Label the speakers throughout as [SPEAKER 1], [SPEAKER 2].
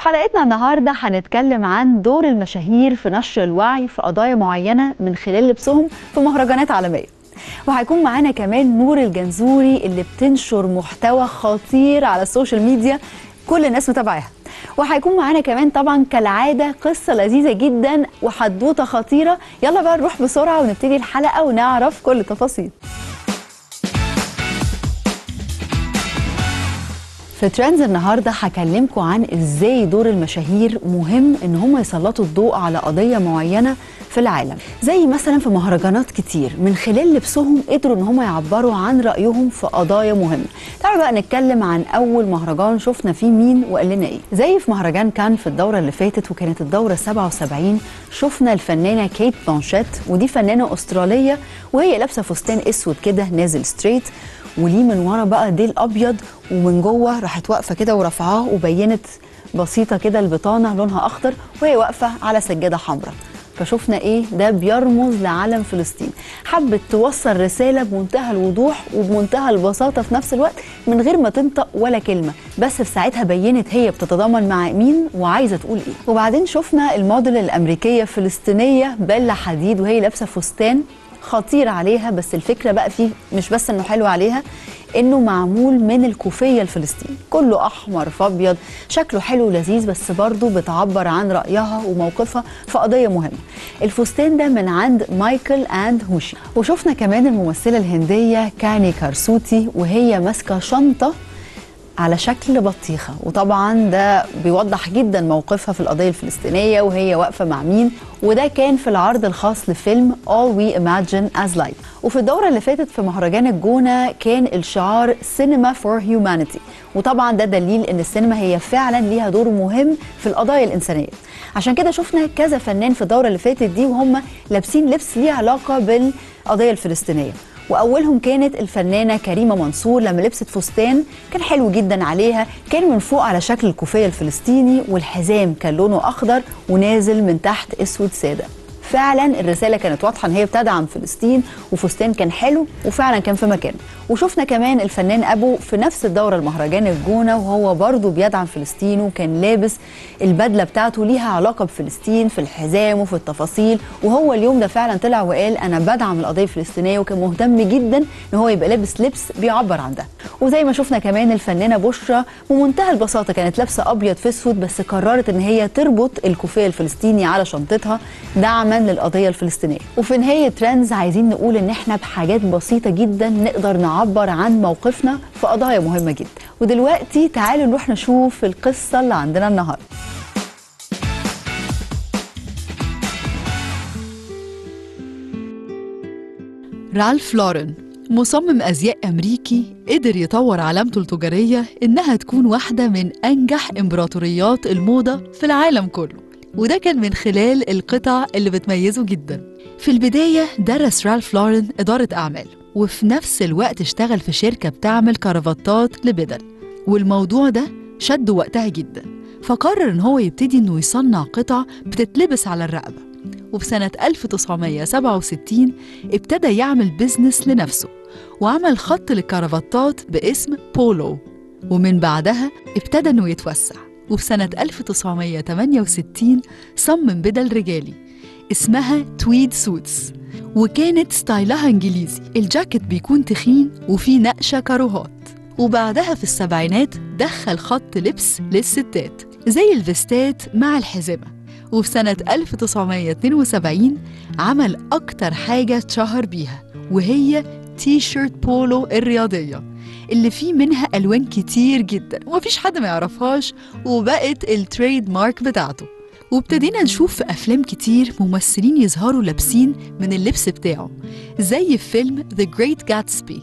[SPEAKER 1] في حلقتنا النهارده هنتكلم عن دور المشاهير في نشر الوعي في قضايا معينه من خلال لبسهم في مهرجانات عالميه وهيكون معانا كمان نور الجنزوري اللي بتنشر محتوى خطير على السوشيال ميديا كل الناس متابعاها وهيكون معانا كمان طبعا كالعاده قصه لذيذه جدا وحدوته خطيره يلا بقى نروح بسرعه ونبتدي الحلقه ونعرف كل التفاصيل في ترندز النهارده هكلمكم عن ازاي دور المشاهير مهم ان هم يسلطوا الضوء على قضيه معينه في العالم زي مثلا في مهرجانات كتير من خلال لبسهم قدروا ان هم يعبروا عن رايهم في قضايا مهمه تعالوا بقى نتكلم عن اول مهرجان شفنا فيه مين وقال لنا ايه زي في مهرجان كان في الدوره اللي فاتت وكانت الدوره 77 شفنا الفنانه كيت بانشيت ودي فنانه استراليه وهي لابسه فستان اسود كده نازل ستريت وليه من ورا بقى ديل ابيض ومن جوه راحت واقفه كده ورفعاه وبينت بسيطه كده البطانه لونها اخضر وهي واقفه على سجاده حمراء فشفنا ايه ده بيرمز لعلم فلسطين حبت توصل رساله بمنتهى الوضوح وبمنتهى البساطه في نفس الوقت من غير ما تنطق ولا كلمه بس في ساعتها بينت هي بتتضامن مع مين وعايزه تقول ايه وبعدين شفنا الموديل الامريكيه الفلسطينيه بلا حديد وهي لابسه فستان خطير عليها بس الفكره بقى فيه مش بس انه حلو عليها انه معمول من الكوفيه الفلسطيني كله احمر فابيض شكله حلو ولذيذ بس برضه بتعبر عن رايها وموقفها في قضيه مهمه الفستان ده من عند مايكل اند هوشي وشفنا كمان الممثله الهنديه كاني كارسوتي وهي ماسكه شنطه على شكل بطيخة وطبعا ده بيوضح جدا موقفها في القضية الفلسطينية وهي واقفة مع مين وده كان في العرض الخاص لفيلم All We Imagine As Life وفي الدورة اللي فاتت في مهرجان الجونة كان الشعار Cinema for Humanity وطبعا ده دليل ان السينما هي فعلا ليها دور مهم في القضايا الإنسانية عشان كده شفنا كذا فنان في الدورة اللي فاتت دي وهم لابسين لبس ليه علاقة بالقضية الفلسطينية واولهم كانت الفنانه كريمه منصور لما لبست فستان كان حلو جدا عليها كان من فوق على شكل الكوفيه الفلسطيني والحزام كان لونه اخضر ونازل من تحت اسود ساده فعلا الرساله كانت واضحه ان هي بتدعم فلسطين وفستان كان حلو وفعلا كان في مكانه وشفنا كمان الفنان ابو في نفس الدوره المهرجان الجونه وهو برضه بيدعم فلسطين وكان لابس البدله بتاعته ليها علاقه بفلسطين في الحزام وفي التفاصيل وهو اليوم ده فعلا طلع وقال انا بدعم القضيه الفلسطينيه وكان مهتم جدا ان هو يبقى لابس لبس بيعبر عن ده وزي ما شفنا كمان الفنانه بشرى بمنتهى البساطه كانت لابسه ابيض في اسود بس قررت ان هي تربط الكوفيه الفلسطيني على شنطتها دعما للقضيه الفلسطينيه وفي نهايه ترندز عايزين نقول ان احنا بحاجات بسيطه جدا نقدر نعبر نعبر عن موقفنا في قضايا مهمة جدا ودلوقتي تعالوا نروح نشوف
[SPEAKER 2] القصة اللي عندنا النهاردة رالف لورن مصمم أزياء أمريكي قدر يطور علامته التجارية إنها تكون واحدة من أنجح إمبراطوريات الموضة في العالم كله وده كان من خلال القطع اللي بتميزه جدا في البداية درس رالف لورن إدارة أعمال وفي نفس الوقت اشتغل في شركة بتعمل كرافتات لبدل والموضوع ده شده وقتها جدا فقرر ان هو يبتدي انه يصنع قطع بتتلبس على الرقبه وفي سنة 1967 ابتدى يعمل بيزنس لنفسه وعمل خط للكرافتات باسم بولو ومن بعدها ابتدى انه يتوسع وفي سنة 1968 صمم بدل رجالي اسمها تويد سوتس وكانت ستايلها انجليزي الجاكيت بيكون تخين وفيه نقشه كاروهات وبعدها في السبعينات دخل خط لبس للستات زي الفستات مع الحزمة وفي سنة 1972 عمل أكتر حاجة اتشهر بيها وهي تي شيرت بولو الرياضية اللي فيه منها ألوان كتير جدا ومفيش حد ما يعرفهاش وبقت التريد مارك بتاعته وابتدينا نشوف في أفلام كتير ممثلين يظهروا لابسين من اللبس بتاعه زي فيلم The Great Gatsby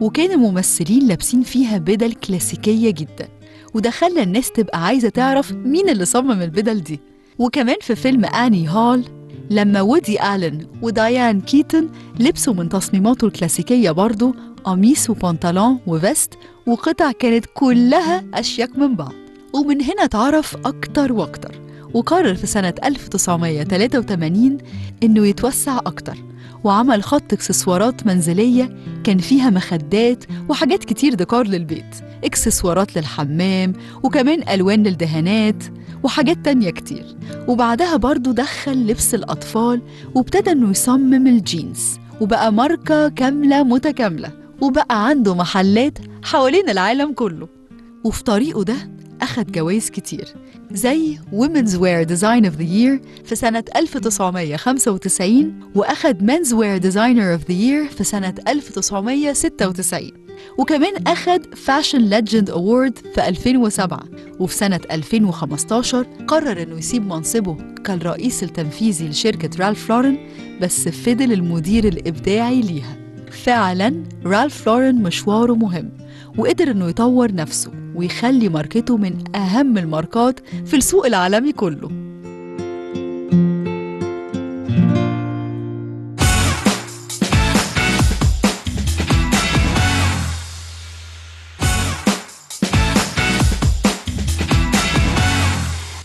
[SPEAKER 2] وكان الممثلين لابسين فيها بدل كلاسيكية جدا وده خلى الناس تبقى عايزة تعرف مين اللي صمم البدل دي وكمان في فيلم آني هول لما وودي آلن وديان كيتن لبسوا من تصميماته الكلاسيكية برضه قميص وبنطلون وفيست وقطع كانت كلها أشيك من بعض ومن هنا اتعرف أكتر وأكتر وقرر في سنة 1983 إنه يتوسع أكتر وعمل خط اكسسوارات منزلية كان فيها مخدات وحاجات كتير ديكور للبيت اكسسوارات للحمام وكمان ألوان للدهانات وحاجات تانية كتير وبعدها برضه دخل لبس الأطفال وابتدى إنه يصمم الجينز وبقى ماركة كاملة متكاملة وبقى عنده محلات حوالين العالم كله وفي طريقه ده أخد جوائز كتير زي Women's Wear Design of the Year في سنة 1995 وأخد Men's Wear Designer of the Year في سنة 1996 وكمان أخد Fashion Legend Award في 2007 وفي سنة 2015 قرر إنه يسيب منصبه كالرئيس التنفيذي لشركة رالف لورن بس فضل المدير الإبداعي ليها فعلا رالف لورن مشواره مهم وقدر إنه يطور نفسه ويخلي ماركته من أهم الماركات في السوق العالمي كله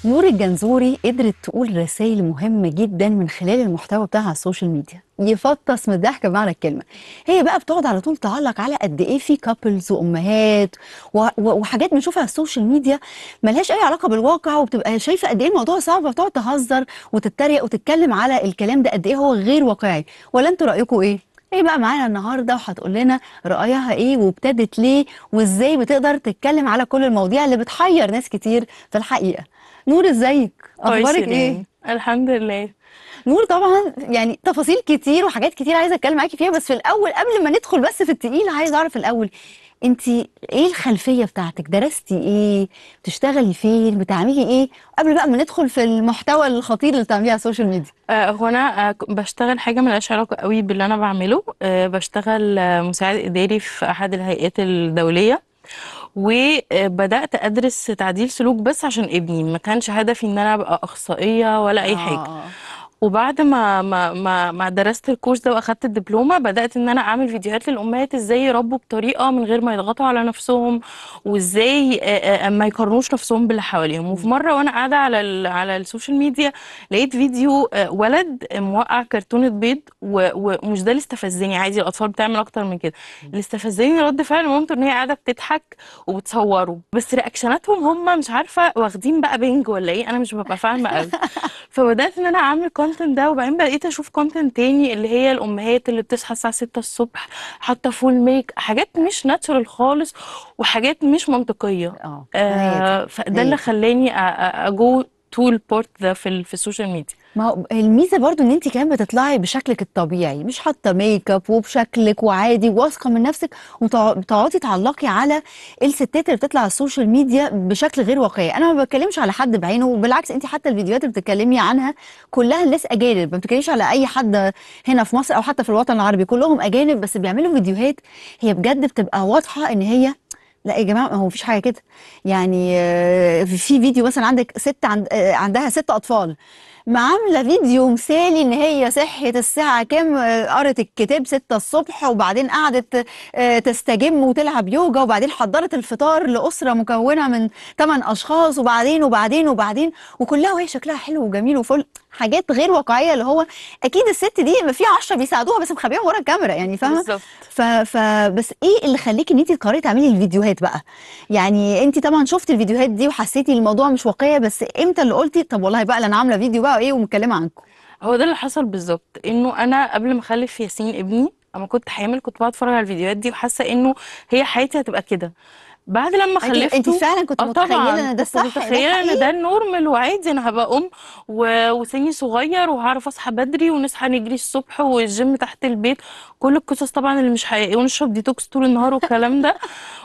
[SPEAKER 1] نور الجنزوري قدرت تقول رسائل مهمة جدا من خلال المحتوى بتاعها على السوشيال ميديا يفطس من الضحك بمعنى الكلمه هي بقى بتقعد على طول تعلق على قد ايه في كابلز وامهات وحاجات بنشوفها على السوشيال ميديا ملهاش اي علاقه بالواقع وبتبقى شايفه قد ايه الموضوع صعب فبتقعد تهزر وتتريق وتتكلم على الكلام ده قد ايه هو غير واقعي ولا انتوا رايكم ايه هي إيه بقى معانا النهارده وهتقول لنا رايها ايه وابتدت ليه وازاي بتقدر تتكلم على كل المواضيع اللي بتحير ناس كتير في الحقيقه نور ازيك اخبارك ايه الحمد لله نقول طبعا يعني تفاصيل كتير وحاجات كتير عايزه اتكلم معاكي فيها بس في الاول قبل ما ندخل بس في التقيل عايز اعرف الاول انت ايه الخلفيه بتاعتك درستي ايه بتشتغلي فين بتعملي ايه قبل بقى ما ندخل في المحتوى الخطير اللي بتعمليه على السوشيال ميديا
[SPEAKER 3] آه هو انا آه بشتغل حاجه ملهاش علاقه قوي باللي انا بعمله آه بشتغل آه، مساعد اداري في احد الهيئات الدوليه وبدات ادرس تعديل سلوك بس عشان ابني ما كانش هدفي ان انا ابقى اخصائيه ولا اي آه. حاجه وبعد ما ما ما, ما درست الكورس ده واخدت الدبلومه بدات ان انا اعمل فيديوهات للامهات ازاي يربوا بطريقه من غير ما يضغطوا على نفسهم وازاي ما يقارنوش نفسهم باللي حواليهم وفي مره وانا قاعده على ال على السوشيال ميديا لقيت فيديو ولد موقع كرتونه بيض ومش ده اللي استفزني عادي الاطفال بتعمل اكتر من كده اللي استفزني رد فعل مامته ان هي قاعده بتضحك وبتصوره بس رياكشناتهم هم مش عارفه واخدين بقى بينج ولا ايه انا مش ببقى فاهمه قوي فبدات ان انا اعمل الكونتنت ده وبعدين بقيت اشوف كونتنت تاني اللي هي الامهات اللي بتصحى الساعه 6 الصبح حاطه فول ميك حاجات مش ناتشرال خالص وحاجات مش منطقيه اه, آه، فده اللي خلاني اجو تول بورت ده في في السوشيال ميديا
[SPEAKER 1] ما هو الميزه برضو ان انت كمان بتطلعي بشكلك الطبيعي مش حاطه ميك اب وبشكلك وعادي واثقه من نفسك وتقعدي تعلقي على الستات اللي بتطلع على السوشيال ميديا بشكل غير واقعي انا ما بتكلمش على حد بعينه بالعكس انت حتى الفيديوهات اللي بتتكلمي عنها كلها ناس اجانب ما بتتكلميش على اي حد هنا في مصر او حتى في الوطن العربي كلهم اجانب بس بيعملوا فيديوهات هي بجد بتبقى واضحه ان هي لا يا جماعه هو مفيش حاجه كده يعني آه، في فيديو مثلا عندك ست عند آه، عندها ست اطفال عامله فيديو مثالي ان هي صحيت الساعه كام آه، قرت الكتاب 6 الصبح وبعدين قعدت تستجم وتلعب يوجا وبعدين حضرت الفطار لاسره مكونه من ثمان اشخاص وبعدين وبعدين وبعدين وكلها وهي شكلها حلو وجميل وفل حاجات غير واقعيه اللي هو اكيد الست دي في 10 بيساعدوها بس مخبيهم ورا الكاميرا يعني فاهمه بالظبط ف... فبس ايه اللي خليك ان انت تقرري تعملي الفيديوهات بقى يعني انت طبعا شفتي الفيديوهات دي وحسيتي الموضوع مش واقعي بس امتى اللي قلتي طب والله بقى انا عامله فيديو بقى ايه ومتكلمه عنكم
[SPEAKER 3] هو ده اللي حصل بالظبط انه انا قبل ما اخلف ياسين ابني اما كنت حامل كنت بقعد اتفرج على الفيديوهات دي وحاسه انه هي حياتي هتبقى كده بعد لما خلفته انت فعلا كنت آه، متخيله ان ده صح كنت متخيله ان ده النورمال وعادي انا هبقى ام و... وسني صغير وهعرف اصحى بدري ونصحى نجري الصبح والجيم تحت البيت كل القصص طبعا اللي مش حقيقيه ونشرب ديتوكس طول النهار والكلام ده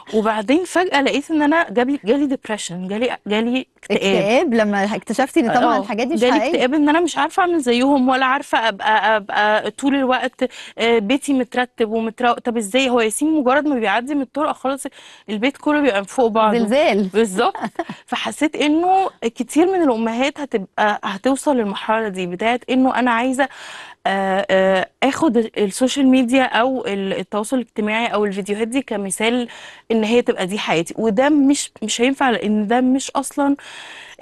[SPEAKER 3] وبعدين فجاه لقيت ان انا جالي جالي ديبرشن جالي جالي
[SPEAKER 1] اكتئاب اكتئاب لما اكتشفتي ان طبعا آه، الحاجات دي مش جالي اكتئاب
[SPEAKER 3] ان انا مش عارفه اعمل زيهم ولا عارفه ابقى ابقى طول الوقت آه، بيتي مترتب ومترو طب ازاي هو ياسين مجرد ما بيعدي من الطرقه خلاص البيت كله كله بيبقى فوق بعض زلزال بالظبط فحسيت انه كتير من الامهات هتبقى هتوصل للمرحله دي بتاعت انه انا عايزه آه، آه، اخد السوشيال ميديا او التواصل الاجتماعي او الفيديوهات دي كمثال ان هي تبقى دي حياتي وده مش مش هينفع لان ده مش اصلا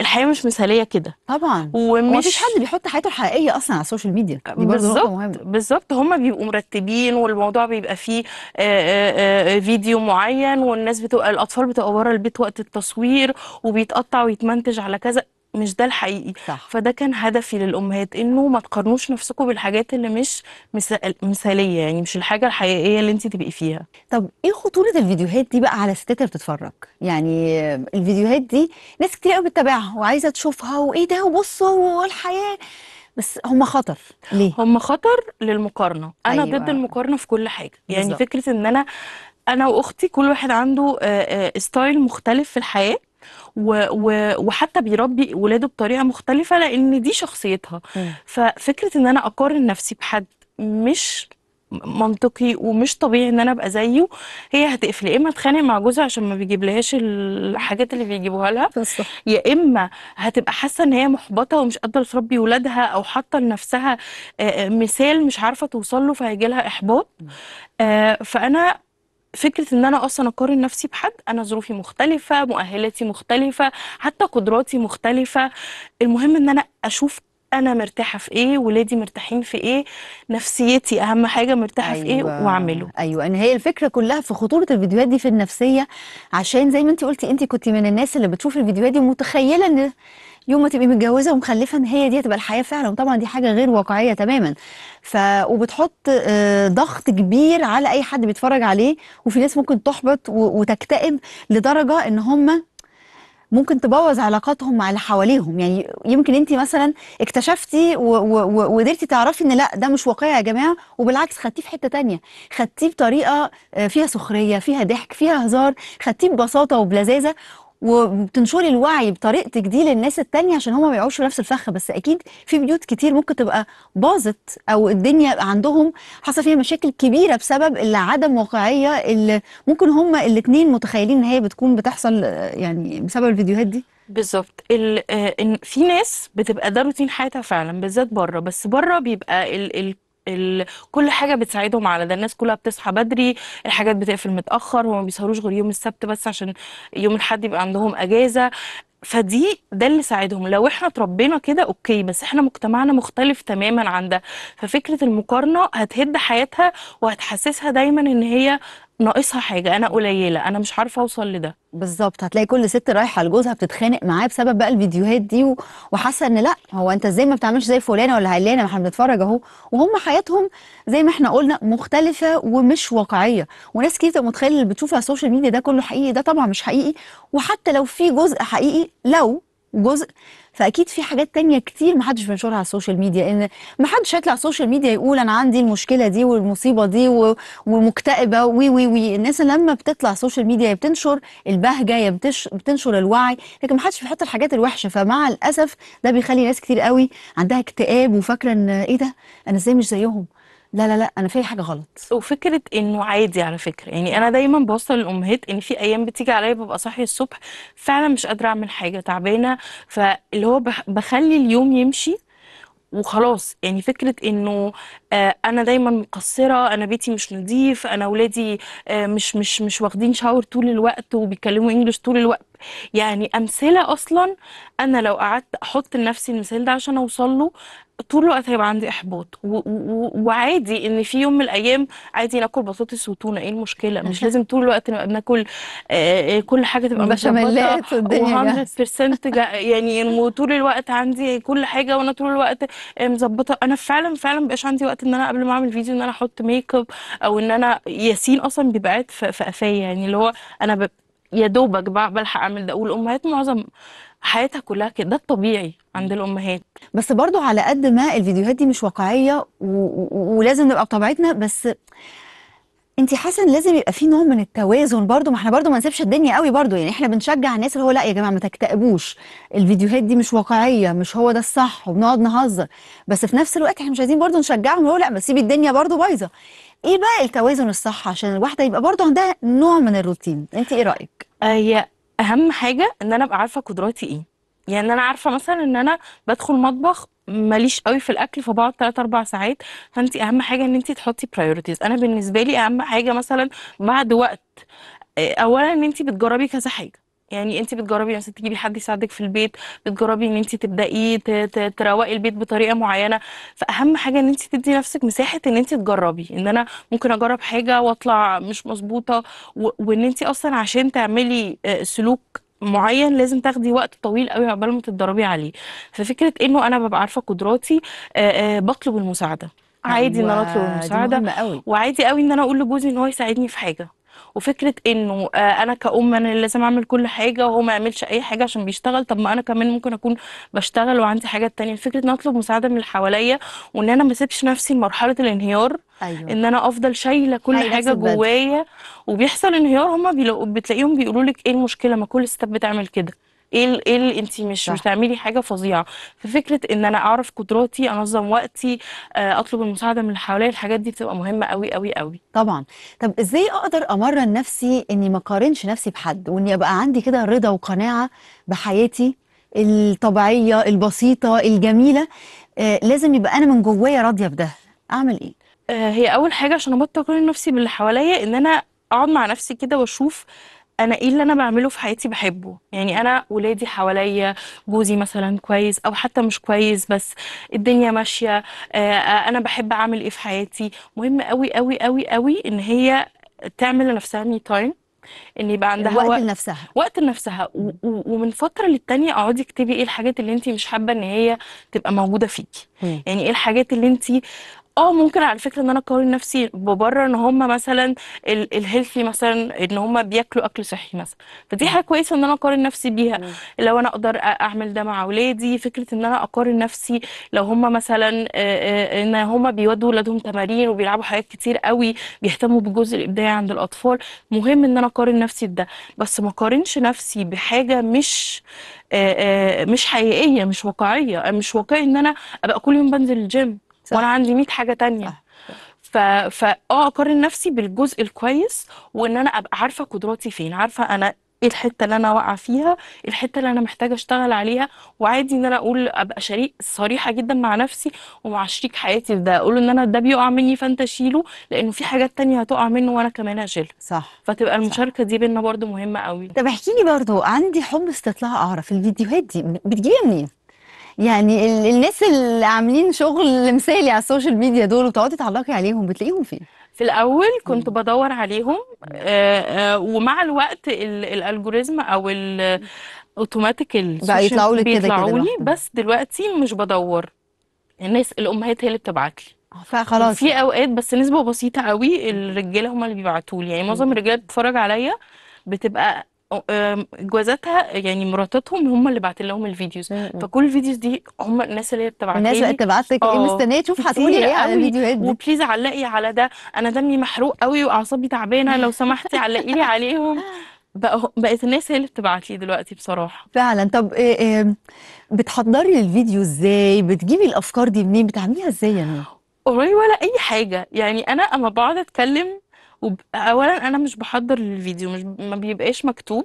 [SPEAKER 1] الحياه مش مثاليه كده طبعا ومش مفيش حد بيحط حياته الحقيقيه اصلا على السوشيال ميديا دي برضه نقطه
[SPEAKER 3] مهمه بالظبط هم بيبقوا مرتبين والموضوع بيبقى فيه آآ آه، آآ فيديو معين والناس بتبقى الاطفال بتبقى بره البيت وقت التصوير وبيتقطع ويتمنتج على كذا مش ده الحقيقي صح. فده كان هدفي للامهات انه ما تقارنوش نفسكم بالحاجات اللي مش مثاليه يعني مش الحاجه الحقيقيه اللي انت تبقي فيها
[SPEAKER 1] طب ايه خطوره الفيديوهات دي بقى على الستات اللي بتتفرج يعني الفيديوهات دي ناس كتير قوي بتتابعها وعايزه تشوفها وايه ده وبصوا والحياه بس هم خطر
[SPEAKER 3] ليه هم خطر للمقارنه انا أيوة. ضد المقارنه في كل حاجه يعني بالزبط. فكره ان انا انا واختي كل واحد عنده ستايل مختلف في الحياه و وحتى بيربي ولاده بطريقه مختلفه لان دي شخصيتها ففكره ان انا اقارن نفسي بحد مش منطقي ومش طبيعي ان انا ابقى زيه هي هتقفل يا اما اتخانق مع جوزها عشان ما بيجيبلهاش الحاجات اللي بيجيبوها لها يا اما هتبقى حاسه ان هي محبطه ومش قادره تربي ولادها او حاطه لنفسها مثال مش عارفه توصل له فهيجي لها احباط فانا فكره ان انا اصلا اقارن نفسي بحد انا ظروفي مختلفه مؤهلاتي مختلفه حتى قدراتي مختلفه المهم ان انا اشوف انا مرتاحه في ايه ولادي مرتاحين
[SPEAKER 1] في ايه نفسيتي اهم حاجه مرتاحه أيوة. في ايه أيوة. واعمله ايوه ان هي الفكره كلها في خطوره الفيديوهات دي في النفسيه عشان زي ما انت قلتي انت كنت من الناس اللي بتشوف الفيديوهات دي متخيله ان يوم ما تبقي متجوزه ومخلفه ان هي دي هتبقى الحياه فعلا وطبعا دي حاجه غير واقعيه تماما ف وبتحط آه، ضغط كبير على اي حد بيتفرج عليه وفي ناس ممكن تحبط وتكتئب لدرجه ان هم ممكن تبوظ علاقاتهم مع اللي حواليهم يعني يمكن انت مثلا اكتشفتي وقدرتي تعرفي ان لا ده مش واقعي يا جماعه وبالعكس خدتيه في حته تانية خدتيه بطريقه آه، فيها سخريه فيها ضحك فيها هزار خدتيه ببساطه وبلذاذه وبتنشري الوعي بطريقتك دي للناس التانية عشان هم ما يعيشوا في نفس الفخ بس اكيد في بيوت كتير ممكن تبقى باظت او الدنيا عندهم حصل فيها مشاكل كبيره بسبب العدم واقعيه اللي ممكن هم الاثنين متخيلين ان هي بتكون بتحصل يعني بسبب الفيديوهات دي
[SPEAKER 3] بالظبط آه، في ناس بتبقى ده روتين حياتها فعلا بالذات بره بس بره بيبقى ال... كل حاجه بتساعدهم على ده الناس كلها بتصحى بدري الحاجات بتقفل متاخر وما بيسهروش غير يوم السبت بس عشان يوم الاحد يبقى عندهم اجازه فدي ده اللي ساعدهم لو احنا اتربينا كده اوكي بس احنا مجتمعنا مختلف تماما عن ده ففكره المقارنه هتهد حياتها وهتحسسها دايما ان هي ناقصها حاجه انا قليله انا مش عارفه اوصل لده
[SPEAKER 1] بالظبط هتلاقي كل ست رايحه لجوزها بتتخانق معاه بسبب بقى الفيديوهات دي وحاسه ان لا هو انت ازاي ما بتعملش زي فلانه ولا علانه ما احنا بنتفرج اهو وهم حياتهم زي ما احنا قلنا مختلفه ومش واقعيه وناس كتير بتبقى متخيله اللي بتشوفه على السوشيال ميديا ده كله حقيقي ده طبعا مش حقيقي وحتى لو في جزء حقيقي لو جزء فاكيد في حاجات تانية كتير محدش بينشرها على السوشيال ميديا ان محدش هيطلع على السوشيال ميديا يقول انا عندي المشكله دي والمصيبه دي ومكتئبه وي وي وي الناس لما بتطلع السوشيال ميديا بتنشر البهجه يا بتنشر الوعي لكن محدش بيحط الحاجات الوحشه فمع الاسف ده بيخلي ناس كتير قوي عندها اكتئاب وفاكره ان ايه ده انا ازاي مش زيهم لا لا لا انا في حاجه غلط
[SPEAKER 3] وفكره انه عادي على فكره يعني انا دايما بوصل للامهات ان في ايام بتيجي عليا ببقى صاحيه الصبح فعلا مش قادره اعمل حاجه تعبانه فاللي هو بخلي اليوم يمشي وخلاص يعني فكره انه آه انا دايما مقصره انا بيتي مش نظيف انا اولادي آه مش مش مش واخدين شاور طول الوقت وبيتكلموا انجلش طول الوقت يعني امثله اصلا انا لو قعدت احط لنفسي المثال ده عشان اوصل له طول الوقت هيبقى عندي احباط و... و... وعادي ان في يوم من الايام عادي ناكل بطاطس وتونه ايه المشكله مش لازم طول الوقت نبقى بناكل آه, آه، كل حاجه تبقى بشاميلات الدنيا 100% يعني طول الوقت عندي كل حاجه وانا طول الوقت آه، مظبطه انا فعلا فعلا مبقاش عندي وقت ان انا قبل ما اعمل فيديو ان انا احط ميك اب او ان انا ياسين اصلا بيبقى قاعد في قفايا يعني اللي هو انا ب... يا دوبك بلحق اعمل ده والامهات معظم حياتها كلها كده ده الطبيعي عند الامهات
[SPEAKER 1] بس برضو على قد ما الفيديوهات دي مش واقعيه و... ولازم نبقى بطبيعتنا بس انت حاسه ان لازم يبقى في نوع من التوازن برضو ما احنا برضو ما نسيبش الدنيا قوي برضو يعني احنا بنشجع الناس اللي هو لا يا جماعه ما تكتئبوش الفيديوهات دي مش واقعيه مش هو ده الصح وبنقعد نهزر بس في نفس الوقت احنا مش عايزين برضو نشجعهم اللي هو لا ما سيب الدنيا برضو بايظه ايه بقى التوازن الصح عشان الواحده يبقى برضو عندها نوع من الروتين انت ايه رايك
[SPEAKER 3] آه، هي اهم حاجه ان انا ابقى عارفه قدراتي ايه يعني انا عارفه مثلا ان انا بدخل مطبخ ماليش قوي في الاكل فبقعد 3 4 ساعات فانت اهم حاجه ان انت تحطي برايورتيز انا بالنسبه لي اهم حاجه مثلا بعد وقت اولا ان انت بتجربي كذا حاجه يعني انت بتجربي مثلا تجيبي حد يساعدك في البيت بتجربي ان انت تبداي تروقي البيت بطريقه معينه فاهم حاجه ان انت تدي نفسك مساحه ان انت تجربي ان انا ممكن اجرب حاجه واطلع مش مظبوطه وان انت اصلا عشان تعملي آه، سلوك معين لازم تاخدي وقت طويل قوي عقبال ما تتدربي عليه ففكره انه انا ببقى عارفه قدراتي آه، آه، بطلب المساعده أيوة، عادي ان انا اطلب المساعده وعادي قوي ان انا اقول لجوزي ان هو يساعدني في حاجه وفكره انه آه، انا كأم انا اللي لازم اعمل كل حاجه وهو ما يعملش اي حاجه عشان بيشتغل طب ما انا كمان ممكن اكون بشتغل وعندي حاجات تانية فكره ان اطلب مساعده من اللي حواليا وان انا ما اسيبش نفسي لمرحله الانهيار أيوة. ان انا افضل شايله كل حاجه جوايا وبيحصل انهيار هم بتلاقيهم بيقولوا لك ايه المشكله ما كل ستات بتعمل كده ايه ايه انت مش صح. مش تعملي حاجه فظيعه ففكره ان انا اعرف قدراتي انظم وقتي آه، اطلب المساعده من اللي حواليا الحاجات دي بتبقى مهمه قوي قوي قوي
[SPEAKER 1] طبعا طب ازاي اقدر امرن نفسي اني ما اقارنش نفسي بحد واني ابقى عندي كده رضا وقناعه بحياتي الطبيعيه البسيطه الجميله آه لازم يبقى انا من جوايا راضيه بده اعمل ايه
[SPEAKER 3] آه هي اول حاجه عشان ابطل اقارن نفسي باللي حواليا ان انا اقعد مع نفسي كده واشوف انا ايه اللي انا بعمله في حياتي بحبه يعني انا ولادي حواليا جوزي مثلا كويس او حتى مش كويس بس الدنيا ماشيه آه، آه، انا بحب اعمل ايه في حياتي مهم قوي قوي قوي قوي ان هي تعمل لنفسها مي تايم ان يبقى عندها وقت, وقت لنفسها وقت لنفسها و... ومن فتره للتانيه اقعدي اكتبي ايه الحاجات اللي انت مش حابه ان هي تبقى موجوده فيكي يعني ايه الحاجات اللي انت اه ممكن على فكره ان انا اقارن نفسي ببره ان هم مثلا الهيلثي مثلا ان هم بياكلوا اكل صحي مثلا فدي إمم. حاجه كويسه ان انا اقارن نفسي بيها إمم. لو انا اقدر اعمل ده مع اولادي فكره ان انا اقارن نفسي لو هم مثلا ان هم بيودوا ولادهم تمارين وبيلعبوا حاجات كتير قوي بيهتموا بالجزء الابداعي عند الاطفال مهم ان انا اقارن نفسي بده بس ما اقارنش نفسي بحاجه مش مش حقيقيه مش واقعيه مش واقعي ان انا ابقى كل يوم بنزل الجيم صح. وانا عندي 100 حاجه تانية صح. ف فا اه اقارن نفسي بالجزء الكويس وان انا ابقى عارفه قدراتي فين عارفه انا ايه الحته اللي انا واقعه فيها إيه الحته اللي انا محتاجه اشتغل عليها وعادي ان انا اقول ابقى شريك صريحه جدا مع نفسي ومع شريك حياتي ده اقول ان انا ده بيقع مني فانت شيله لانه في حاجات تانية هتقع منه وانا كمان هشيلها صح فتبقى المشاركه صح. دي بينا برده مهمه قوي
[SPEAKER 1] طب احكي لي برده عندي حب استطلاع اعرف الفيديوهات دي بتجيبيها منين يعني الناس اللي عاملين شغل مثالي على السوشيال ميديا دول وتقعدي تعلقي عليهم بتلاقيهم فين؟
[SPEAKER 3] في الاول كنت بدور عليهم آه، آه، ومع الوقت الالجوريزم او الاوتوماتيك بقى يطلعوا لك كده كده بس دلوقتي مش بدور الناس الامهات هي اللي بتبعت لي
[SPEAKER 1] آه، فخلاص في
[SPEAKER 3] اوقات بس نسبه بسيطه قوي الرجاله هم اللي بيبعتوا لي يعني معظم الرجاله بتتفرج عليا بتبقى جوازاتها يعني مراتاتهم هم اللي بعت لهم الفيديوز فكل الفيديوز دي هم الناس اللي بتبعت الناس اللي بتبعت لك ايه آه، مستنيه تشوف هتقولي ايه على الفيديوهات دي وبليز علقي على ده انا دمي محروق قوي واعصابي تعبانه لو سمحتي علقي لي عليهم بقت الناس هي اللي بتبعت لي دلوقتي بصراحه
[SPEAKER 1] فعلا طب إيه إيه بتحضري الفيديو ازاي بتجيبي الافكار دي منين بتعمليها ازاي يعني
[SPEAKER 3] وراي ولا اي حاجه يعني انا اما بقعد اتكلم وب... اولا انا مش بحضر الفيديو مش ما بيبقاش مكتوب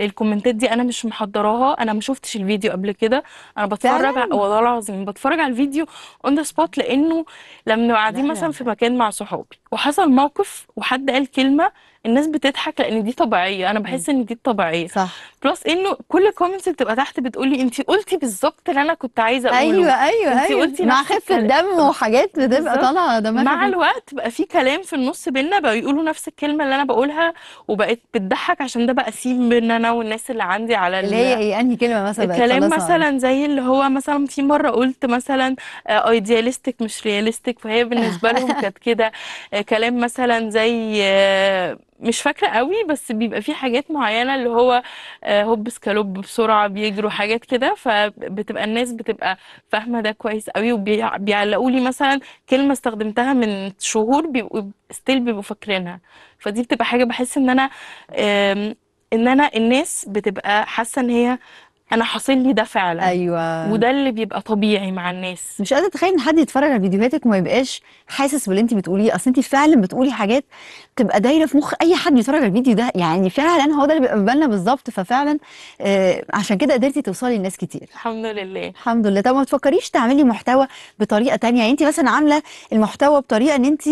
[SPEAKER 3] الكومنتات دي انا مش محضراها انا ما شفتش الفيديو قبل كده انا بتفرج على... والله العظيم بتفرج على الفيديو اون ذا سبوت لانه لما قاعدين مثلا في مكان مع صحابي وحصل موقف وحد قال كلمه الناس بتضحك لان دي طبيعيه انا بحس ان دي الطبيعيه صح بلس انه كل الكومنتس بتبقى تحت بتقولي انت قلتي بالظبط اللي انا كنت عايزه اقوله ايوه ايوه انت أيوة. مع خفه
[SPEAKER 1] دم وحاجات بتبقى طالعه دمها مع
[SPEAKER 3] الوقت بقى في كلام في النص بينا بقى يقولوا نفس الكلمه اللي انا بقولها وبقت بتضحك عشان ده بقى سيم بين انا والناس اللي عندي على اللي هي ايه
[SPEAKER 1] انهي كلمه مثلا الكلام مثلا
[SPEAKER 3] زي اللي هو مثلا في مره قلت مثلا ايديالستك آه، مش رياليستيك فهي بالنسبه لهم كانت كده آه، كلام مثلا زي آه، مش فاكره قوي بس بيبقى في حاجات معينه اللي هو آه، هوب سكالوب بسرعه بيجروا حاجات كده فبتبقى الناس بتبقى فاهمه ده كويس قوي وبيعلقوا لي مثلا كلمه استخدمتها من شهور بيبقوا ستيل بيبقوا فاكرينها فدي بتبقى حاجه بحس ان انا ان انا الناس بتبقى حاسه ان هي انا حاصل لي ده فعلا ايوه وده اللي بيبقى طبيعي مع الناس
[SPEAKER 1] مش قادره اتخيل ان حد يتفرج على فيديوهاتك وما يبقاش حاسس باللي انت بتقوليه اصل انت فعلا بتقولي حاجات تبقى دايره في مخ اي حد يتفرج على الفيديو ده يعني فعلا هو ده اللي بيبقى في بالنا بالظبط ففعلا آه عشان كده قدرتي توصلي لناس كتير
[SPEAKER 3] الحمد لله
[SPEAKER 1] الحمد لله طب ما تفكريش تعملي محتوى بطريقه تانية يعني انت مثلا عامله المحتوى بطريقه ان انت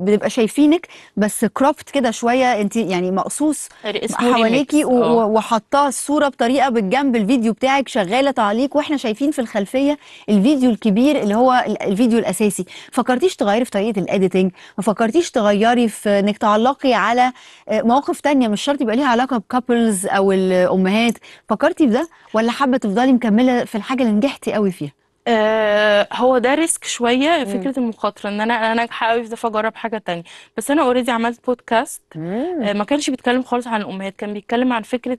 [SPEAKER 1] بنبقى شايفينك بس كروبت كده شويه انت يعني مقصوص حواليكي آه. وحطاه الصوره بطريقه بالجنب الفيديو الفيديو بتاعك شغاله تعليق واحنا شايفين في الخلفيه الفيديو الكبير اللي هو الفيديو الاساسي فكرتيش تغيري في طريقه الاديتنج ما فكرتيش تغيري في انك تعلقي على آه، مواقف تانية مش شرط يبقى ليها علاقه بكابلز او الامهات فكرتي في ده ولا حابه تفضلي مكمله في الحاجه اللي نجحتي قوي فيها
[SPEAKER 3] آه، هو ده ريسك شويه مم. فكره المخاطره ان انا انا ناجحه قوي في ده فاجرب حاجه تانية بس انا اوريدي عملت بودكاست آه ما كانش بيتكلم خالص عن الامهات كان بيتكلم عن فكره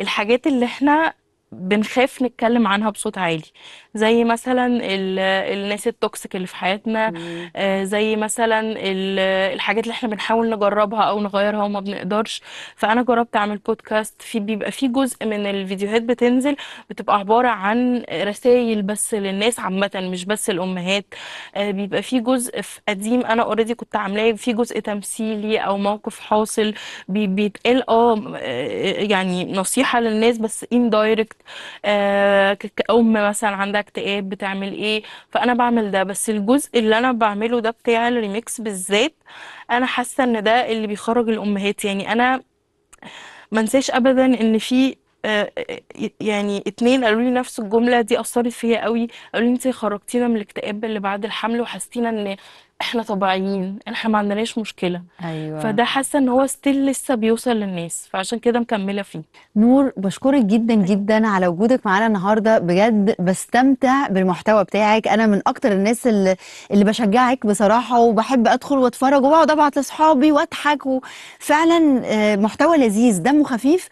[SPEAKER 3] الحاجات اللي احنا بنخاف نتكلم عنها بصوت عالي زي مثلا الناس التوكسيك اللي في حياتنا آه، زي مثلا الحاجات اللي احنا بنحاول نجربها او نغيرها وما بنقدرش فانا جربت اعمل بودكاست في بيبقى في جزء من الفيديوهات بتنزل بتبقى عبارة عن رسائل بس للناس عامة مش بس الامهات آه، بيبقى في جزء في قديم انا اوريدي كنت عاملاه في جزء تمثيلي او موقف حاصل بيتقال آه،, اه يعني نصيحة للناس بس دايركت كأم مثلا عندها اكتئاب بتعمل ايه فانا بعمل ده بس الجزء اللي انا بعمله ده بتاع الريميكس بالذات انا حاسه ان ده اللي بيخرج الامهات يعني انا منساش ابدا ان في آه، آه، آه، يعني اتنين قالوا لي نفس الجمله دي اثرت فيا قوي قالوا لي انت خرجتينا من الاكتئاب اللي بعد الحمل وحسيتينا ان احنا طبيعيين احنا ما عندناش مشكله ايوه فده حاسه ان هو ستيل لسه بيوصل للناس فعشان كده مكمله فيه
[SPEAKER 1] نور بشكرك جدا أيوة. جدا على وجودك معانا النهارده بجد بستمتع بالمحتوى بتاعك انا من اكتر الناس اللي, اللي بشجعك بصراحه وبحب ادخل واتفرج وبقعد ابعت لاصحابي واضحك وفعلا محتوى لذيذ دمه خفيف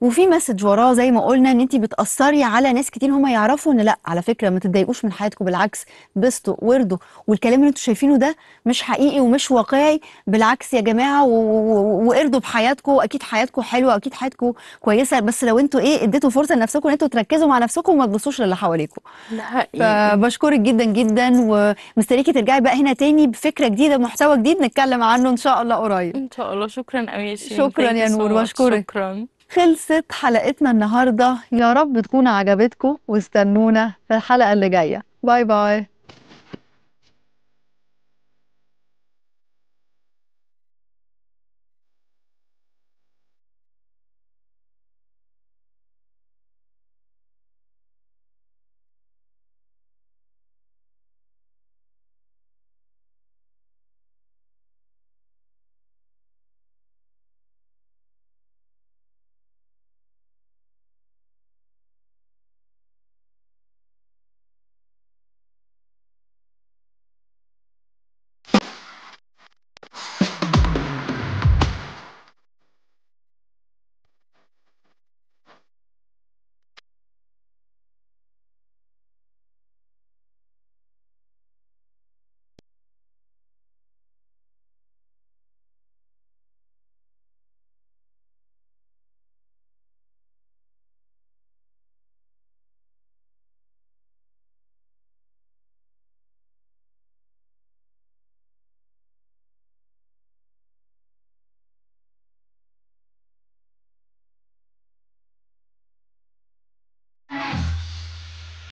[SPEAKER 1] وفي مسج وراه زي ما قلنا ان انت بتاثري على ناس كتير هم يعرفوا ان لا على فكره ما تتضايقوش من حياتكم بالعكس بسطوا وردوا والكلام اللي انتوا شايفينه ده مش حقيقي ومش واقعي بالعكس يا جماعه واردوا بحياتكم اكيد حياتكم حلوه اكيد حياتكم كويسه بس لو انتوا ايه اديتوا فرصه لنفسكم ان انتوا تركزوا مع نفسكم وما تبصوش للي حواليكم فبشكرك جدا جدا ومستنيكي ترجعي بقى هنا تاني بفكره جديده محتوى جديد نتكلم عنه ان شاء الله قريب ان
[SPEAKER 3] شاء الله شكرا قوي شكرا يا نور بشكرك شكرا
[SPEAKER 1] خلصت حلقتنا النهارده يا رب تكون عجبتكم واستنونا في الحلقه اللي جايه باي باي